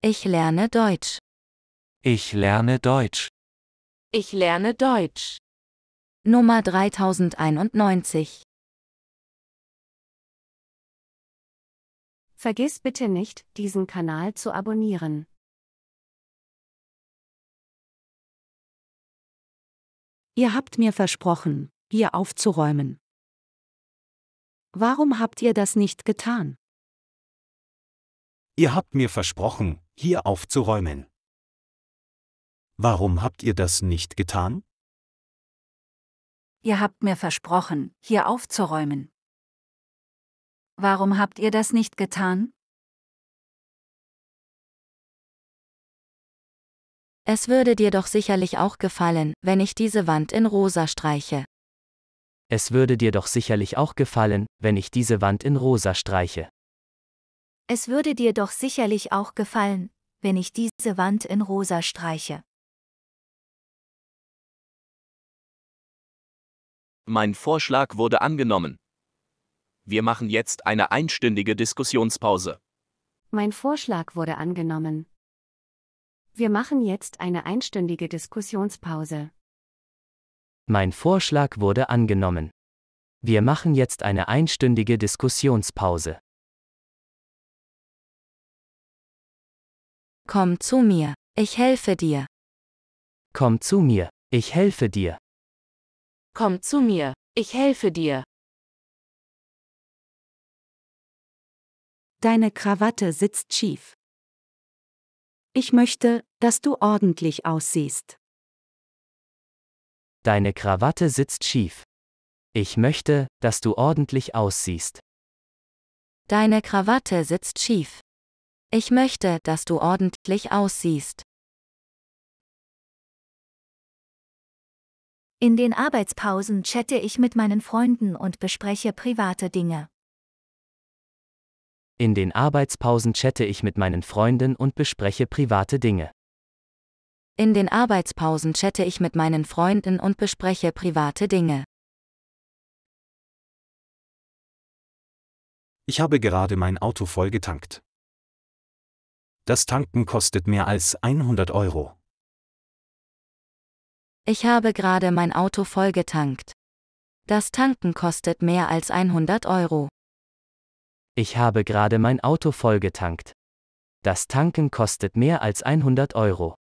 Ich lerne Deutsch. Ich lerne Deutsch. Ich lerne Deutsch. Nummer 3091. Vergiss bitte nicht, diesen Kanal zu abonnieren. Ihr habt mir versprochen, hier aufzuräumen. Warum habt ihr das nicht getan? Ihr habt mir versprochen, hier aufzuräumen. Warum habt ihr das nicht getan? Ihr habt mir versprochen, hier aufzuräumen. Warum habt ihr das nicht getan? Es würde dir doch sicherlich auch gefallen, wenn ich diese Wand in rosa streiche. Es würde dir doch sicherlich auch gefallen, wenn ich diese Wand in rosa streiche. Es würde dir doch sicherlich auch gefallen, wenn ich diese Wand in rosa streiche. Mein Vorschlag wurde angenommen. Wir machen jetzt eine einstündige Diskussionspause. Mein Vorschlag wurde angenommen. Wir machen jetzt eine einstündige Diskussionspause. Mein Vorschlag wurde angenommen. Wir machen jetzt eine einstündige Diskussionspause. Komm zu mir, ich helfe dir. Komm zu mir, ich helfe dir. Komm zu mir, ich helfe dir. Deine Krawatte sitzt schief. Ich möchte, dass du ordentlich aussiehst. Deine Krawatte sitzt schief. Ich möchte, dass du ordentlich aussiehst. Deine Krawatte sitzt schief. Ich möchte, dass du ordentlich aussiehst. In den Arbeitspausen chatte ich mit meinen Freunden und bespreche private Dinge. In den Arbeitspausen chatte ich mit meinen Freunden und bespreche private Dinge. In den Arbeitspausen chatte ich mit meinen Freunden und bespreche private Dinge. Ich habe gerade mein Auto vollgetankt. Das Tanken kostet mehr als 100 Euro. Ich habe gerade mein Auto vollgetankt. Das Tanken kostet mehr als 100 Euro. Ich habe gerade mein Auto vollgetankt. Das Tanken kostet mehr als 100 Euro.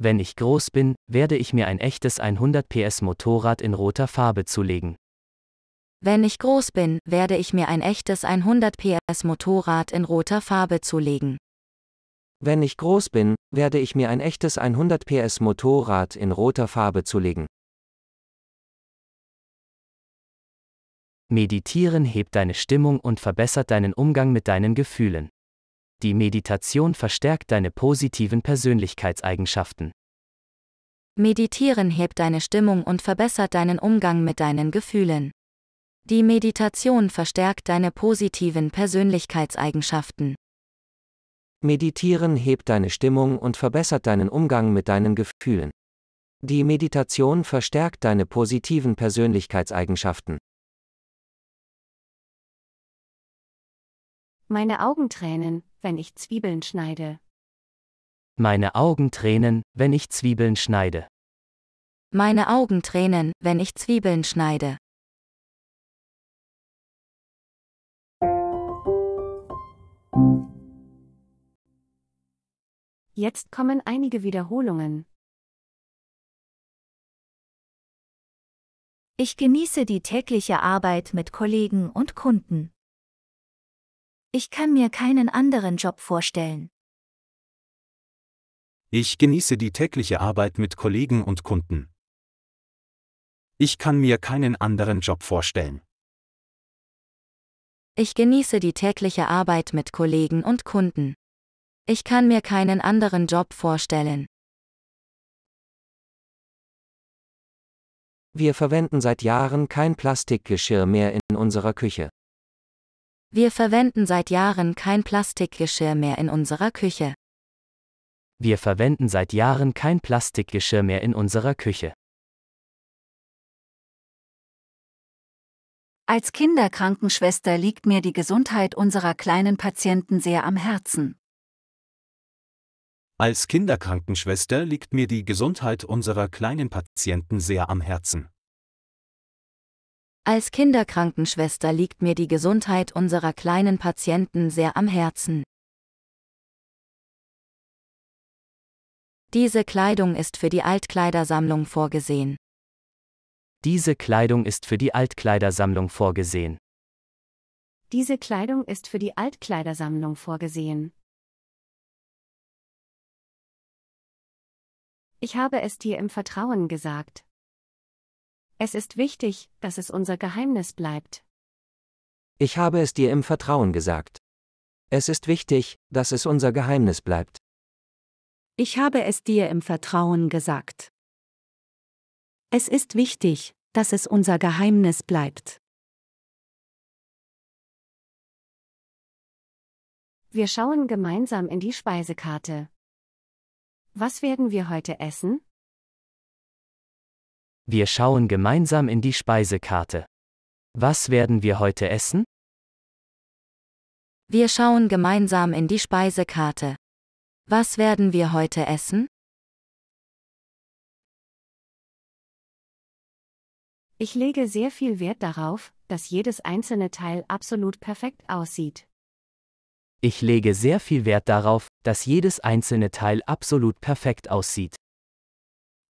Wenn ich groß bin, werde ich mir ein echtes 100 PS Motorrad in roter Farbe zulegen. Wenn ich groß bin, werde ich mir ein echtes 100 PS Motorrad in roter Farbe zulegen. Wenn ich groß bin, werde ich mir ein echtes 100 PS Motorrad in roter Farbe zulegen. Meditieren hebt deine Stimmung und verbessert deinen Umgang mit deinen Gefühlen. Die Meditation verstärkt deine positiven Persönlichkeitseigenschaften. Meditieren hebt deine Stimmung und verbessert deinen Umgang mit deinen Gefühlen. Die Meditation verstärkt deine positiven Persönlichkeitseigenschaften. Meditieren hebt deine Stimmung und verbessert deinen Umgang mit deinen Gefühlen. Die Meditation verstärkt deine positiven Persönlichkeitseigenschaften. Meine Augen tränen, wenn ich Zwiebeln schneide. Meine Augen tränen, wenn ich Zwiebeln schneide. Meine Augen tränen, wenn ich Zwiebeln schneide. Jetzt kommen einige Wiederholungen. Ich genieße die tägliche Arbeit mit Kollegen und Kunden. Ich kann mir keinen anderen Job vorstellen. Ich genieße die tägliche Arbeit mit Kollegen und Kunden. Ich kann mir keinen anderen Job vorstellen. Ich genieße die tägliche Arbeit mit Kollegen und Kunden. Ich kann mir keinen anderen Job vorstellen. Wir verwenden seit Jahren kein Plastikgeschirr mehr in unserer Küche. Wir verwenden seit Jahren kein Plastikgeschirr mehr in unserer Küche. Wir verwenden seit Jahren kein Plastikgeschirr mehr in unserer Küche. Als Kinderkrankenschwester liegt mir die Gesundheit unserer kleinen Patienten sehr am Herzen. Als Kinderkrankenschwester liegt mir die Gesundheit unserer kleinen Patienten sehr am Herzen. Als Kinderkrankenschwester liegt mir die Gesundheit unserer kleinen Patienten sehr am Herzen. Diese Kleidung ist für die Altkleidersammlung vorgesehen. Diese Kleidung ist für die Altkleidersammlung vorgesehen. Diese Kleidung ist für die Altkleidersammlung vorgesehen. Ich habe es dir im Vertrauen gesagt. Es ist wichtig, dass es unser Geheimnis bleibt. Ich habe es dir im Vertrauen gesagt. Es ist wichtig, dass es unser Geheimnis bleibt. Ich habe es dir im Vertrauen gesagt. Es ist wichtig, dass es unser Geheimnis bleibt. Wir schauen gemeinsam in die Speisekarte. Was werden wir heute essen? Wir schauen gemeinsam in die Speisekarte. Was werden wir heute essen? Wir schauen gemeinsam in die Speisekarte. Was werden wir heute essen? Ich lege sehr viel Wert darauf, dass jedes einzelne Teil absolut perfekt aussieht. Ich lege sehr viel Wert darauf, dass jedes einzelne Teil absolut perfekt aussieht.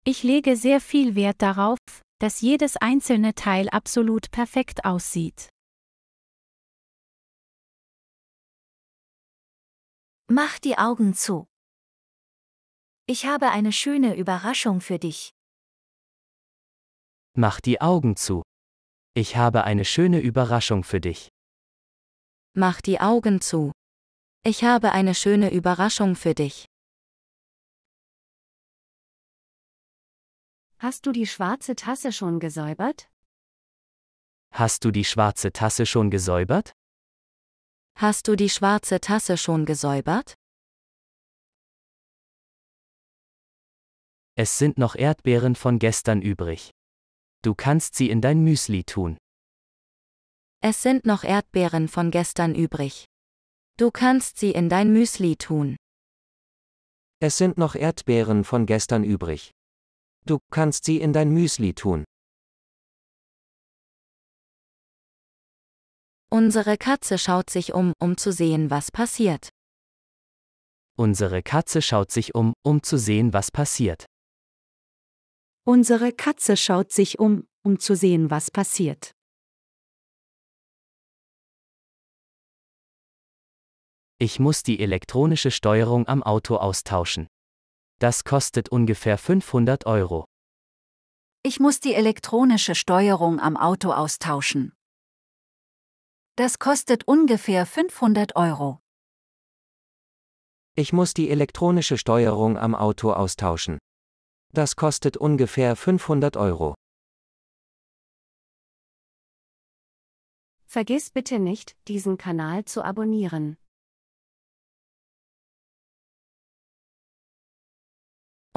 Ich lege sehr viel Wert darauf, dass jedes einzelne Teil absolut perfekt aussieht. Mach die Augen zu. Ich habe eine schöne Überraschung für dich. Mach die Augen zu. Ich habe eine schöne Überraschung für dich. Mach die Augen zu. Ich habe eine schöne Überraschung für dich. Hast du die schwarze Tasse schon gesäubert? Hast du die schwarze Tasse schon gesäubert? Hast du die schwarze Tasse schon gesäubert? Es sind noch Erdbeeren von gestern übrig. Du kannst sie in dein Müsli tun. Es sind noch Erdbeeren von gestern übrig. Du kannst sie in dein Müsli tun. Es sind noch Erdbeeren von gestern übrig. Du kannst sie in dein Müsli tun. Unsere Katze schaut sich um, um zu sehen, was passiert. Unsere Katze schaut sich um, um zu sehen, was passiert. Unsere Katze schaut sich um, um zu sehen, was passiert. Ich muss die elektronische Steuerung am Auto austauschen. Das kostet ungefähr 500 Euro. Ich muss die elektronische Steuerung am Auto austauschen. Das kostet ungefähr 500 Euro. Ich muss die elektronische Steuerung am Auto austauschen. Das kostet ungefähr 500 Euro. Vergiss bitte nicht, diesen Kanal zu abonnieren.